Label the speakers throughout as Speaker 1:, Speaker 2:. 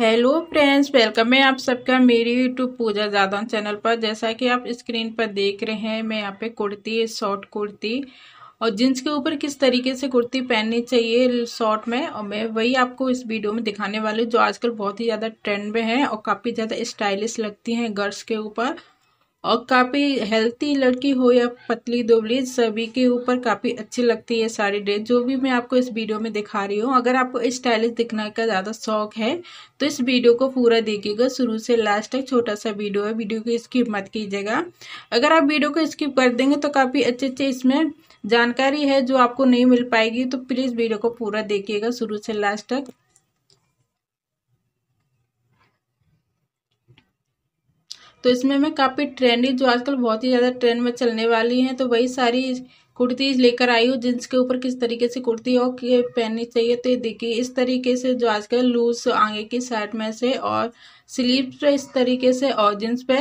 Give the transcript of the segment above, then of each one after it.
Speaker 1: hello friends welcome है आप सबका मेरी यूट्यूब पूजा जादौन चैनल पर जैसा कि आप स्क्रीन पर देख रहे हैं मैं यहाँ पे कुर्ती शॉर्ट कुर्ती और जींस के ऊपर किस तरीके से कुर्ती पहननी चाहिए शॉर्ट में और मैं वही आपको इस वीडियो में दिखाने वाली हूँ जो आजकल बहुत ही ज़्यादा ट्रेंड में है और काफ़ी ज़्यादा स्टाइलिश लगती हैं गर्ल्स के ऊपर और काफ़ी हेल्थी लड़की हो या पतली दुबली सभी के ऊपर काफ़ी अच्छी लगती है सारी ड्रेस जो भी मैं आपको इस वीडियो में दिखा रही हूँ अगर आपको स्टाइलिश दिखने का ज़्यादा शौक है तो इस वीडियो को पूरा देखिएगा शुरू से लास्ट तक छोटा सा वीडियो है वीडियो को स्किप मत कीजिएगा अगर आप वीडियो को स्किप कर देंगे तो काफ़ी अच्छे अच्छे इसमें जानकारी है जो आपको नहीं मिल पाएगी तो प्लीज़ वीडियो को पूरा देखिएगा शुरू से लास्ट तक तो इसमें मैं काफ़ी ट्रेंडी जो आजकल बहुत ही ज़्यादा ट्रेंड में चलने वाली हैं तो वही सारी कुर्तीज लेकर आई हूँ जिनके के ऊपर किस तरीके से कुर्ती और पहननी चाहिए तो ये देखिए इस तरीके से जो आजकल लूज आगे की शर्ट में से और स्लीव पे इस तरीके से और जींस पे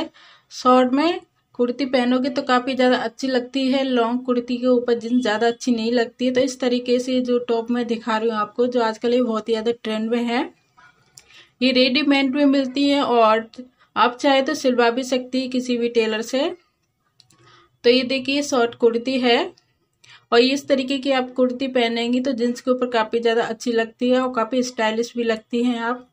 Speaker 1: शॉर्ट में कुर्ती पहनोगे तो काफ़ी ज़्यादा अच्छी लगती है लॉन्ग कुर्ती के ऊपर जींस ज़्यादा अच्छी नहीं लगती है तो इस तरीके से जो टॉप मैं दिखा रही हूँ आपको जो आजकल ये बहुत ही ज़्यादा ट्रेंड में है ये रेडीमेड में मिलती है और आप चाहे तो सिलवा भी सकती है किसी भी टेलर से तो ये देखिए शॉर्ट कुर्ती है और इस तरीके की आप कुर्ती पहनेंगी तो जींस के ऊपर काफ़ी ज़्यादा अच्छी लगती है और काफ़ी स्टाइलिश भी लगती हैं आप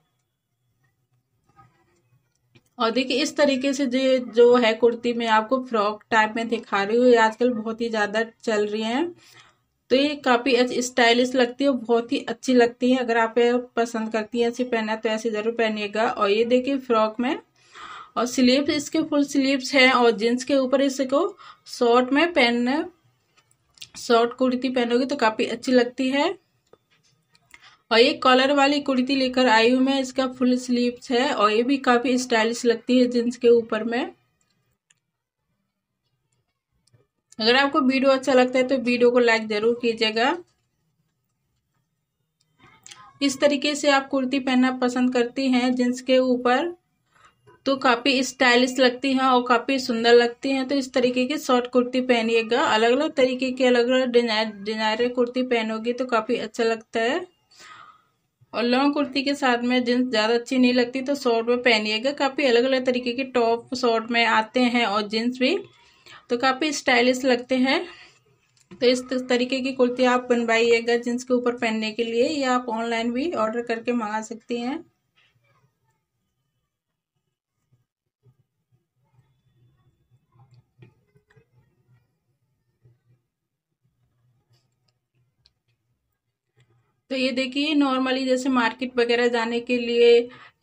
Speaker 1: और देखिए इस तरीके से जो जो है कुर्ती मैं आपको फ्रॉक टाइप में दिखा रही हूँ ये आजकल बहुत ही ज़्यादा चल रही हैं तो ये काफ़ी स्टाइलिश लगती है और बहुत ही अच्छी लगती है अगर आप पसंद करती हैं ऐसे पहनना तो ऐसे ज़रूर पहनिएगा और ये देखिए फ्रॉक में और स्लीव्स इसके फुल स्लीव्स हैं और जीन्स के ऊपर इसको शॉर्ट में पहनने शॉर्ट कुर्ती पहनोगे तो काफ़ी अच्छी लगती है और ये कॉलर वाली कुर्ती लेकर आई हूँ मैं इसका फुल स्लीव्स है और ये भी काफ़ी स्टाइलिश लगती है जीन्स के ऊपर में अगर आपको वीडियो अच्छा लगता है तो वीडियो को लाइक ज़रूर कीजिएगा इस तरीके से आप कुर्ती पहनना पसंद करती हैं जींस के ऊपर तो काफ़ी स्टाइलिश लगती हैं और काफ़ी सुंदर लगती हैं तो इस तरीके की शॉर्ट कुर्ती पहनिएगा अलग अलग तरीके की अलग अलग डिजाइन डिजाइनर कुर्ती पहनोगी तो काफ़ी अच्छा लगता है और लॉन्ग कुर्ती के साथ में जींस ज़्यादा अच्छी नहीं लगती तो शॉर्ट में पहनिएगा काफ़ी अलग अलग तरीके के टॉप शॉर्ट में आते हैं और जीन्स भी तो काफ़ी स्टाइलिश लगते हैं तो इस तरीके की कुर्ती आप बनवाइएगा जींस के ऊपर पहनने के लिए या आप ऑनलाइन भी ऑर्डर करके मंगा सकती हैं तो ये देखिए नॉर्मली जैसे मार्केट वगैरह जाने के लिए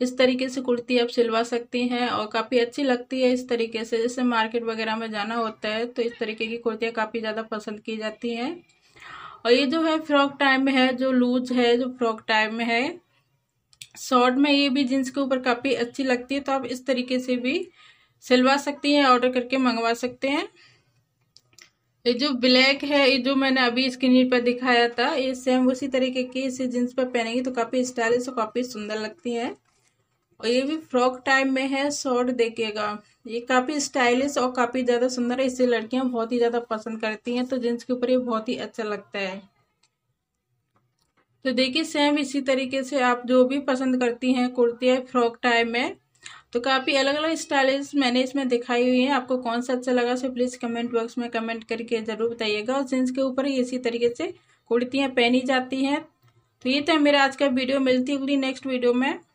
Speaker 1: इस तरीके से कुर्ती आप सिलवा सकती हैं और काफ़ी अच्छी लगती है इस तरीके से जैसे मार्केट वगैरह में जाना होता है तो इस तरीके की कुर्तियाँ काफ़ी ज़्यादा पसंद की जाती हैं और ये जो है फ्रॉक टाइप में है जो लूज है जो फ्रॉक टाइप में है शॉर्ट में ये भी जीन्स के ऊपर काफ़ी अच्छी लगती है तो आप इस तरीके से भी सिलवा सकती हैं ऑर्डर करके मंगवा सकते हैं ये जो ब्लैक है ये जो मैंने अभी स्क्रीन पर दिखाया था ये सेम उसी तरीके की इसे जींस पर पहनेगी तो काफ़ी स्टाइलिश और काफ़ी सुंदर लगती है और ये भी फ्रॉक टाइप में है शॉर्ट देखिएगा ये काफ़ी स्टाइलिश और काफ़ी ज़्यादा सुंदर है इसे लड़कियाँ बहुत ही ज़्यादा पसंद करती हैं तो जींस के ऊपर ये बहुत ही अच्छा लगता है तो देखिए सेम इसी तरीके से आप जो भी पसंद करती हैं कुर्ती है फ्रॉक टाइप में तो काफ़ी अलग अलग स्टाइलिश मैंने इसमें दिखाई हुई है आपको कौन सा अच्छा लगा सो प्लीज़ कमेंट बॉक्स में कमेंट करके ज़रूर बताइएगा और जींस के ऊपर ही इसी तरीके से कुर्तियाँ पहनी जाती हैं तो ये तो मेरा आज का वीडियो मिलती होगी नेक्स्ट वीडियो में